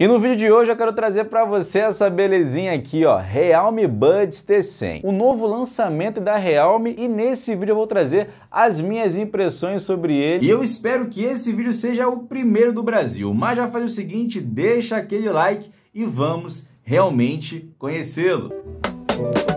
E no vídeo de hoje eu quero trazer para você essa belezinha aqui, ó, Realme Buds T100. O novo lançamento é da Realme e nesse vídeo eu vou trazer as minhas impressões sobre ele. E eu espero que esse vídeo seja o primeiro do Brasil, mas já faz o seguinte, deixa aquele like e vamos realmente conhecê-lo. Música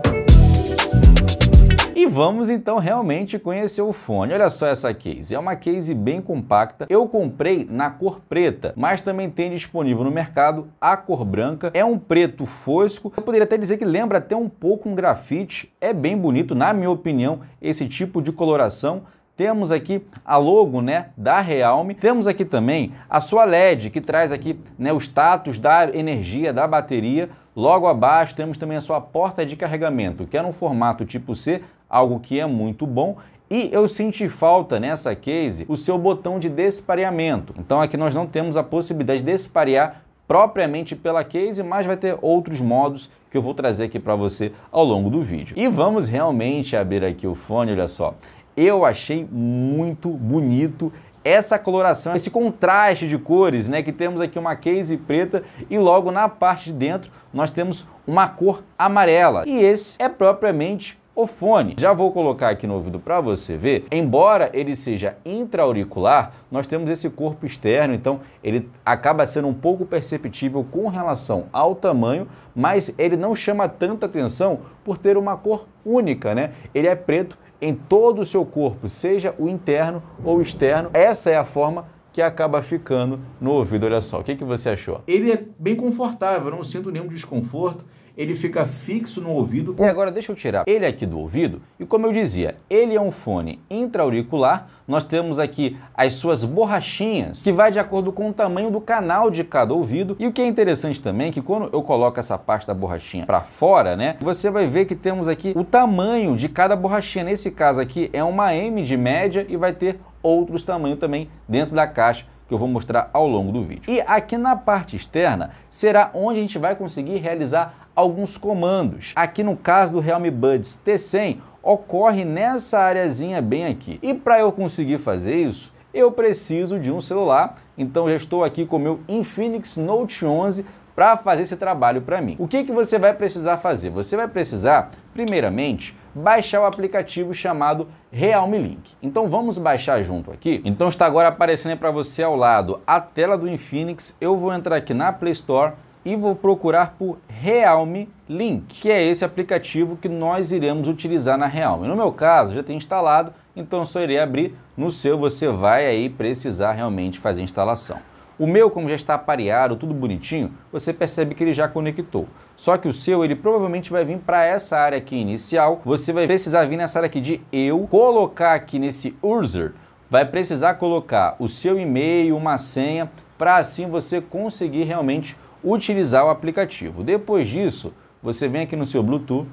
e vamos então realmente conhecer o fone. Olha só essa case, é uma case bem compacta. Eu comprei na cor preta, mas também tem disponível no mercado a cor branca. É um preto fosco, eu poderia até dizer que lembra até um pouco um grafite. É bem bonito, na minha opinião, esse tipo de coloração temos aqui a logo né, da Realme, temos aqui também a sua LED, que traz aqui né, o status da energia da bateria. Logo abaixo temos também a sua porta de carregamento, que é um formato tipo C, algo que é muito bom. E eu senti falta nessa case o seu botão de despareamento. Então aqui nós não temos a possibilidade de desparear propriamente pela case, mas vai ter outros modos que eu vou trazer aqui para você ao longo do vídeo. E vamos realmente abrir aqui o fone, olha só. Eu achei muito bonito essa coloração, esse contraste de cores, né, que temos aqui uma case preta e logo na parte de dentro nós temos uma cor amarela. E esse é propriamente o fone. Já vou colocar aqui no ouvido para você ver. Embora ele seja intraauricular, nós temos esse corpo externo, então ele acaba sendo um pouco perceptível com relação ao tamanho, mas ele não chama tanta atenção por ter uma cor única, né? Ele é preto em todo o seu corpo, seja o interno ou o externo. Essa é a forma que acaba ficando no ouvido. Olha só, o que, que você achou? Ele é bem confortável, não sinto nenhum desconforto ele fica fixo no ouvido. E agora deixa eu tirar ele aqui do ouvido. E como eu dizia, ele é um fone intraauricular. Nós temos aqui as suas borrachinhas, que vai de acordo com o tamanho do canal de cada ouvido. E o que é interessante também é que quando eu coloco essa parte da borrachinha para fora, né, você vai ver que temos aqui o tamanho de cada borrachinha. Nesse caso aqui é uma M de média e vai ter outros tamanhos também dentro da caixa que eu vou mostrar ao longo do vídeo. E aqui na parte externa será onde a gente vai conseguir realizar alguns comandos. Aqui no caso do Realme Buds T100, ocorre nessa areazinha bem aqui. E para eu conseguir fazer isso, eu preciso de um celular, então já estou aqui com o meu Infinix Note 11 para fazer esse trabalho para mim. O que, que você vai precisar fazer? Você vai precisar, primeiramente, baixar o aplicativo chamado Realme Link. Então vamos baixar junto aqui. Então está agora aparecendo para você ao lado a tela do Infinix. Eu vou entrar aqui na Play Store e vou procurar por Realme Link, que é esse aplicativo que nós iremos utilizar na Realme. No meu caso, já tem instalado, então só irei abrir. No seu, você vai aí precisar realmente fazer a instalação. O meu, como já está pareado, tudo bonitinho, você percebe que ele já conectou. Só que o seu, ele provavelmente vai vir para essa área aqui inicial. Você vai precisar vir nessa área aqui de eu, colocar aqui nesse user, vai precisar colocar o seu e-mail, uma senha, para assim você conseguir realmente utilizar o aplicativo. Depois disso, você vem aqui no seu Bluetooth,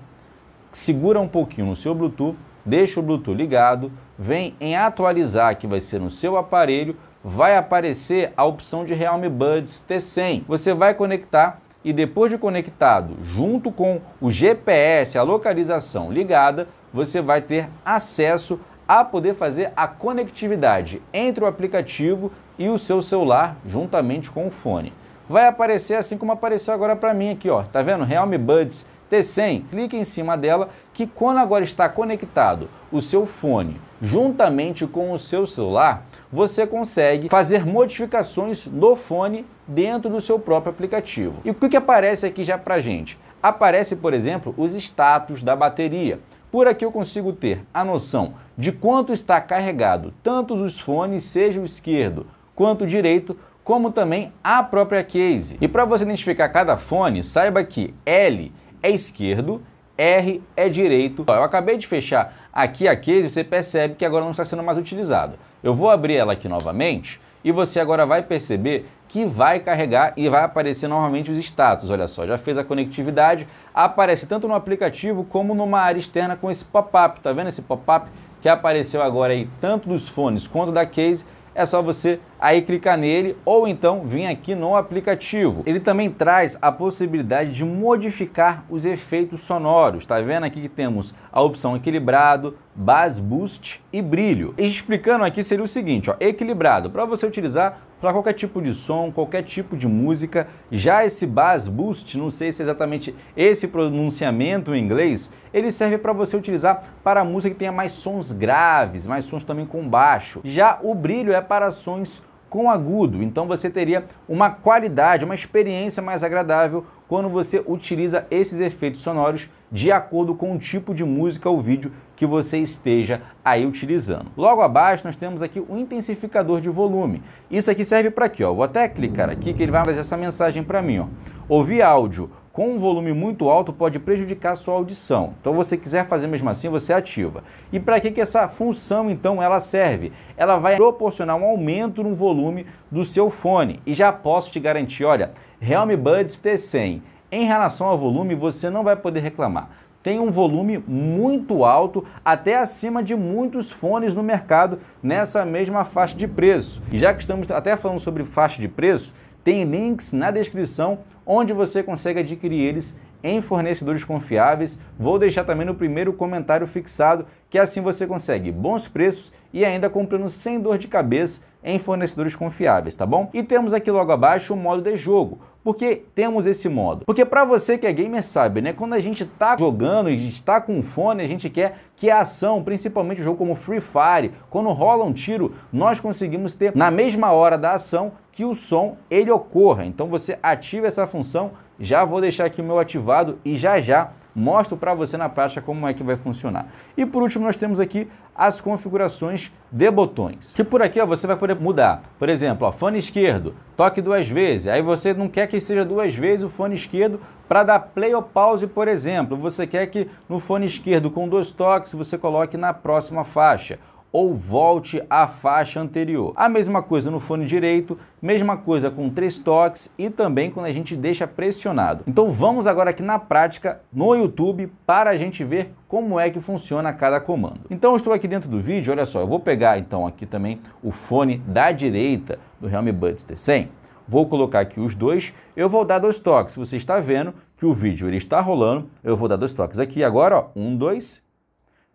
segura um pouquinho no seu Bluetooth, deixa o Bluetooth ligado, vem em atualizar, que vai ser no seu aparelho, vai aparecer a opção de Realme Buds T100. Você vai conectar e depois de conectado, junto com o GPS, a localização ligada, você vai ter acesso a poder fazer a conectividade entre o aplicativo e o seu celular juntamente com o fone. Vai aparecer assim como apareceu agora para mim aqui, ó. Tá vendo? Realme Buds T100, clique em cima dela que quando agora está conectado o seu fone juntamente com o seu celular, você consegue fazer modificações no fone dentro do seu próprio aplicativo. E o que, que aparece aqui já para gente? Aparece, por exemplo, os status da bateria. Por aqui eu consigo ter a noção de quanto está carregado tanto os fones, seja o esquerdo quanto o direito, como também a própria case. E para você identificar cada fone, saiba que L é esquerdo, R é direito. Eu acabei de fechar aqui a case, você percebe que agora não está sendo mais utilizado. Eu vou abrir ela aqui novamente e você agora vai perceber que vai carregar e vai aparecer normalmente os status. Olha só, já fez a conectividade, aparece tanto no aplicativo como numa área externa com esse pop-up. Tá vendo esse pop-up que apareceu agora aí tanto dos fones quanto da case? É só você aí clicar nele ou então vir aqui no aplicativo. Ele também traz a possibilidade de modificar os efeitos sonoros. Tá vendo aqui que temos a opção equilibrado, bass boost e brilho. E explicando aqui seria o seguinte, ó, equilibrado para você utilizar para qualquer tipo de som, qualquer tipo de música. Já esse bass boost, não sei se é exatamente esse pronunciamento em inglês, ele serve para você utilizar para música que tenha mais sons graves, mais sons também com baixo. Já o brilho é para sons com agudo. Então você teria uma qualidade, uma experiência mais agradável quando você utiliza esses efeitos sonoros de acordo com o tipo de música ou vídeo que você esteja aí utilizando. Logo abaixo nós temos aqui o um intensificador de volume. Isso aqui serve para quê? Ó? Vou até clicar aqui que ele vai trazer essa mensagem para mim. Ó. Ouvir áudio com um volume muito alto pode prejudicar sua audição. Então, você quiser fazer mesmo assim, você ativa. E para que, que essa função então ela serve? Ela vai proporcionar um aumento no volume do seu fone. E já posso te garantir, olha, Realme Buds T100. Em relação ao volume, você não vai poder reclamar tem um volume muito alto, até acima de muitos fones no mercado nessa mesma faixa de preço. E já que estamos até falando sobre faixa de preço, tem links na descrição onde você consegue adquirir eles em fornecedores confiáveis. Vou deixar também no primeiro comentário fixado, que assim você consegue bons preços e ainda comprando sem dor de cabeça em fornecedores confiáveis, tá bom? E temos aqui logo abaixo o modo de jogo. Por que temos esse modo? Porque para você que é gamer sabe, né? Quando a gente tá jogando e a gente tá com um fone, a gente quer que a ação, principalmente o jogo como Free Fire, quando rola um tiro, nós conseguimos ter na mesma hora da ação que o som ele ocorra. Então você ativa essa função já vou deixar aqui o meu ativado e já já mostro para você na prática como é que vai funcionar. E por último, nós temos aqui as configurações de botões, que por aqui ó, você vai poder mudar. Por exemplo, ó, fone esquerdo, toque duas vezes. Aí você não quer que seja duas vezes o fone esquerdo para dar play ou pause, por exemplo. Você quer que no fone esquerdo com dois toques você coloque na próxima faixa ou volte à faixa anterior. A mesma coisa no fone direito, mesma coisa com três toques e também quando a gente deixa pressionado. Então vamos agora aqui na prática no YouTube para a gente ver como é que funciona cada comando. Então estou aqui dentro do vídeo, olha só, eu vou pegar então aqui também o fone da direita do Realme Buds T100. Vou colocar aqui os dois, eu vou dar dois toques. Você está vendo que o vídeo ele está rolando, eu vou dar dois toques aqui agora, ó, um, dois,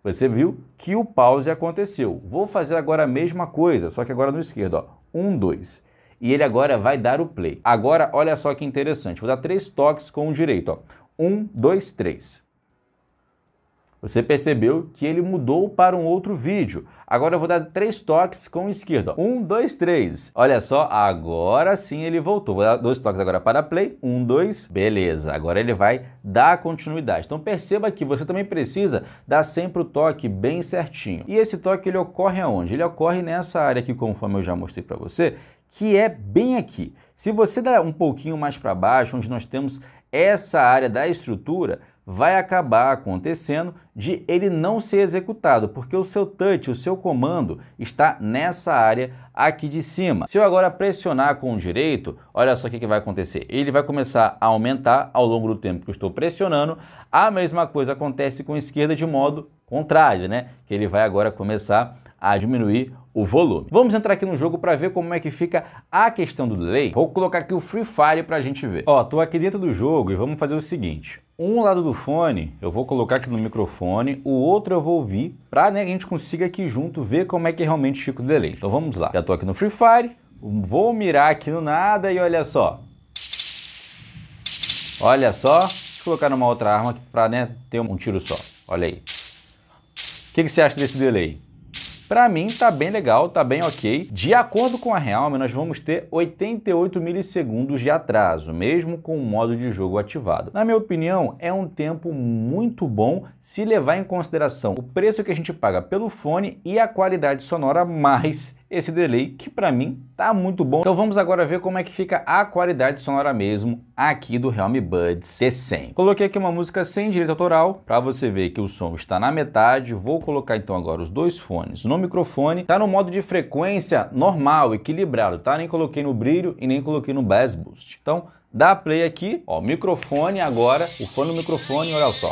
você viu que o pause aconteceu. Vou fazer agora a mesma coisa, só que agora no esquerdo, ó. Um, dois. E ele agora vai dar o play. Agora, olha só que interessante. Vou dar três toques com o direito, 1, Um, dois, três. Você percebeu que ele mudou para um outro vídeo. Agora eu vou dar três toques com o esquerdo. Um, dois, três. Olha só, agora sim ele voltou. Vou dar dois toques agora para play. Um, dois. Beleza. Agora ele vai dar continuidade. Então perceba que você também precisa dar sempre o toque bem certinho. E esse toque ele ocorre aonde? Ele ocorre nessa área aqui, conforme eu já mostrei para você, que é bem aqui. Se você dá um pouquinho mais para baixo, onde nós temos essa área da estrutura, vai acabar acontecendo de ele não ser executado, porque o seu touch, o seu comando está nessa área aqui de cima. Se eu agora pressionar com o direito, olha só o que, que vai acontecer. Ele vai começar a aumentar ao longo do tempo que eu estou pressionando. A mesma coisa acontece com a esquerda de modo contrário, né? Que ele vai agora começar a diminuir o volume. Vamos entrar aqui no jogo para ver como é que fica a questão do delay. Vou colocar aqui o Free Fire para a gente ver. Ó, tô aqui dentro do jogo e vamos fazer o seguinte. Um lado do fone eu vou colocar aqui no microfone, o outro eu vou ouvir para né, a gente consiga aqui junto ver como é que realmente fica o delay. Então vamos lá. Já tô aqui no Free Fire, vou mirar aqui no nada e olha só. Olha só, Deixa colocar numa outra arma para né, ter um tiro só. Olha aí. O que, que você acha desse delay? Para mim tá bem legal, tá bem ok. De acordo com a Realme, nós vamos ter 88 milissegundos de atraso, mesmo com o modo de jogo ativado. Na minha opinião, é um tempo muito bom se levar em consideração o preço que a gente paga pelo fone e a qualidade sonora mais esse delay, que para mim tá muito bom. Então vamos agora ver como é que fica a qualidade sonora mesmo aqui do Realme Buds c 100 Coloquei aqui uma música sem direito autoral, para você ver que o som está na metade. Vou colocar então agora os dois fones no microfone. Tá no modo de frequência normal, equilibrado, tá? Nem coloquei no brilho e nem coloquei no bass boost. Então dá play aqui, ó, microfone agora, o fone no microfone, olha só.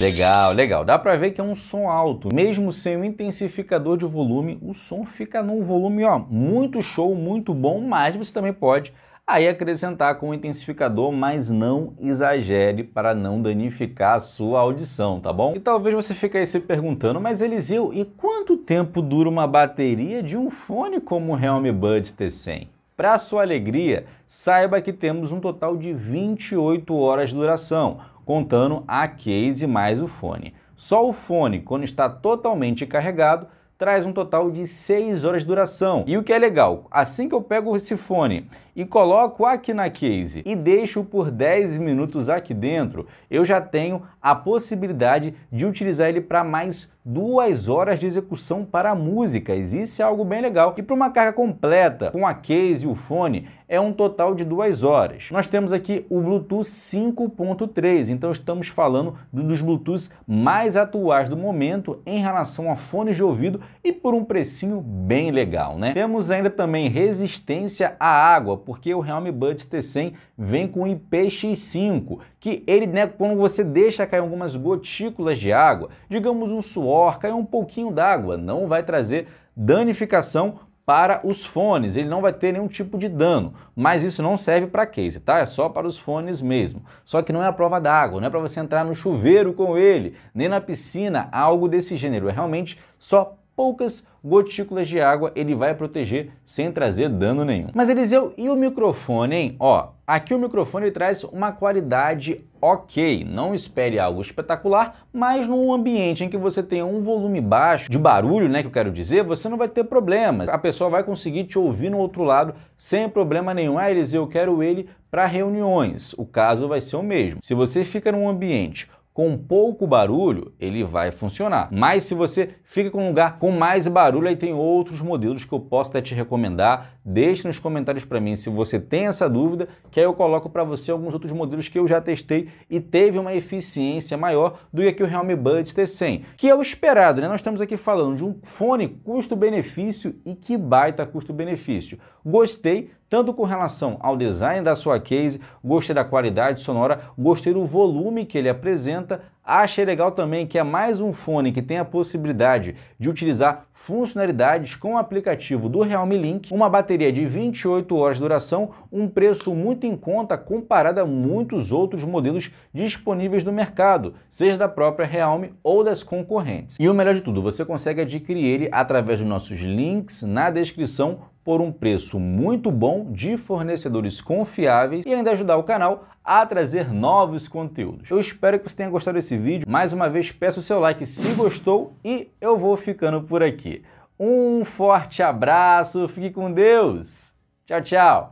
Legal, legal. Dá pra ver que é um som alto. Mesmo sem o um intensificador de volume, o som fica num volume ó, muito show, muito bom, mas você também pode aí acrescentar com o intensificador, mas não exagere para não danificar a sua audição, tá bom? E talvez você fique aí se perguntando, mas Eliseu, e quanto tempo dura uma bateria de um fone como o Realme Buds T100? Para sua alegria, saiba que temos um total de 28 horas de duração, contando a case mais o fone. Só o fone, quando está totalmente carregado, traz um total de 6 horas de duração. E o que é legal, assim que eu pego esse fone e coloco aqui na case e deixo por 10 minutos aqui dentro, eu já tenho a possibilidade de utilizar ele para mais duas horas de execução para músicas. Isso é algo bem legal. E para uma carga completa, com a case e o fone, é um total de duas horas. Nós temos aqui o Bluetooth 5.3, então estamos falando dos Bluetooth mais atuais do momento em relação a fones de ouvido e por um precinho bem legal, né? Temos ainda também resistência à água, porque o Realme Buds T100 vem com IPX5, que ele, né, quando você deixa cair algumas gotículas de água, digamos um suor, cair um pouquinho d'água, não vai trazer danificação para os fones, ele não vai ter nenhum tipo de dano, mas isso não serve para case, tá? É só para os fones mesmo. Só que não é a prova d'água, não é para você entrar no chuveiro com ele, nem na piscina, algo desse gênero, é realmente só poucas gotículas de água ele vai proteger sem trazer dano nenhum. Mas Eliseu, e o microfone, hein? Ó, aqui o microfone traz uma qualidade ok. Não espere algo espetacular, mas num ambiente em que você tenha um volume baixo de barulho, né, que eu quero dizer, você não vai ter problemas. A pessoa vai conseguir te ouvir no outro lado sem problema nenhum. Ah, Eliseu, eu quero ele para reuniões. O caso vai ser o mesmo. Se você fica num ambiente com pouco barulho, ele vai funcionar. Mas se você fica com um lugar com mais barulho, aí tem outros modelos que eu posso até te recomendar Deixe nos comentários para mim se você tem essa dúvida, que aí eu coloco para você alguns outros modelos que eu já testei e teve uma eficiência maior do que o Realme Buds T100, que é o esperado, né? Nós estamos aqui falando de um fone custo-benefício e que baita custo-benefício. Gostei, tanto com relação ao design da sua case, gostei da qualidade sonora, gostei do volume que ele apresenta, Achei legal também que é mais um fone que tem a possibilidade de utilizar funcionalidades com o aplicativo do Realme Link, uma bateria de 28 horas de duração, um preço muito em conta comparado a muitos outros modelos disponíveis no mercado, seja da própria Realme ou das concorrentes. E o melhor de tudo, você consegue adquirir ele através dos nossos links na descrição por um preço muito bom de fornecedores confiáveis e ainda ajudar o canal a trazer novos conteúdos. Eu espero que você tenha gostado desse vídeo. Mais uma vez, peço o seu like se gostou e eu vou ficando por aqui. Um forte abraço, fique com Deus! Tchau, tchau!